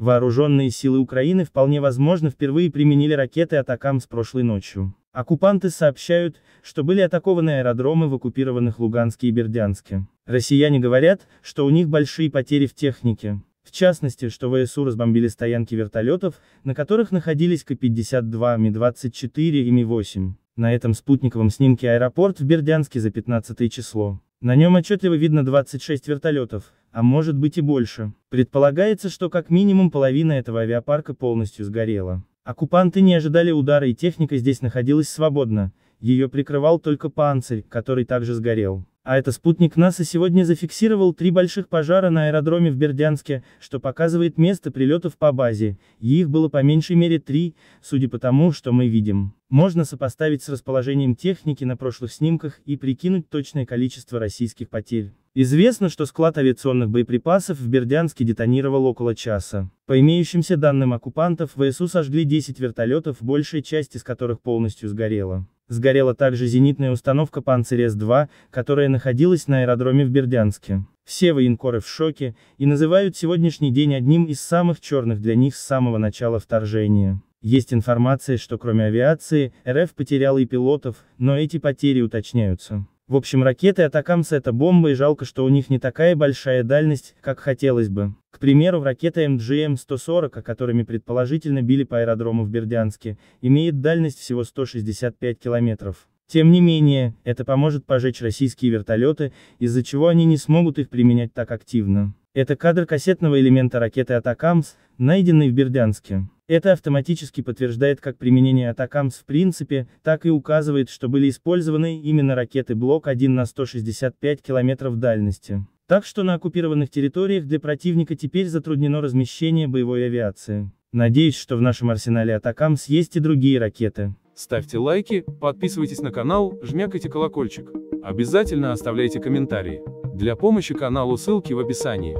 Вооруженные силы Украины вполне возможно впервые применили ракеты «Атакам» с прошлой ночью. Оккупанты сообщают, что были атакованы аэродромы в оккупированных Луганске и Бердянске. Россияне говорят, что у них большие потери в технике. В частности, что ВСУ разбомбили стоянки вертолетов, на которых находились К-52, Ми-24 и Ми-8. На этом спутниковом снимке аэропорт в Бердянске за 15 число. На нем отчетливо видно 26 вертолетов, а может быть и больше. Предполагается, что как минимум половина этого авиапарка полностью сгорела. Оккупанты не ожидали удара и техника здесь находилась свободно, ее прикрывал только панцирь, который также сгорел. А это спутник НАСА сегодня зафиксировал три больших пожара на аэродроме в Бердянске, что показывает место прилетов по базе, и их было по меньшей мере три, судя по тому, что мы видим. Можно сопоставить с расположением техники на прошлых снимках и прикинуть точное количество российских потерь. Известно, что склад авиационных боеприпасов в Бердянске детонировал около часа. По имеющимся данным оккупантов, ВСУ сожгли 10 вертолетов, большая часть из которых полностью сгорела. Сгорела также зенитная установка «Панцирь С-2», которая находилась на аэродроме в Бердянске. Все военкоры в шоке, и называют сегодняшний день одним из самых черных для них с самого начала вторжения. Есть информация, что кроме авиации, РФ потеряла и пилотов, но эти потери уточняются. В общем, ракеты «Атакамс» — это бомба и жалко, что у них не такая большая дальность, как хотелось бы. К примеру, ракета МГМ-140, которыми предположительно били по аэродрому в Бердянске, имеет дальность всего 165 километров. Тем не менее, это поможет пожечь российские вертолеты, из-за чего они не смогут их применять так активно. Это кадр кассетного элемента ракеты «Атакамс», найденный в Бердянске. Это автоматически подтверждает как применение «Атакамс» в принципе, так и указывает, что были использованы именно ракеты «Блок-1» на 165 километров дальности. Так что на оккупированных территориях для противника теперь затруднено размещение боевой авиации. Надеюсь, что в нашем арсенале «Атакамс» есть и другие ракеты. Ставьте лайки, подписывайтесь на канал, жмякайте колокольчик. Обязательно оставляйте комментарии. Для помощи каналу ссылки в описании.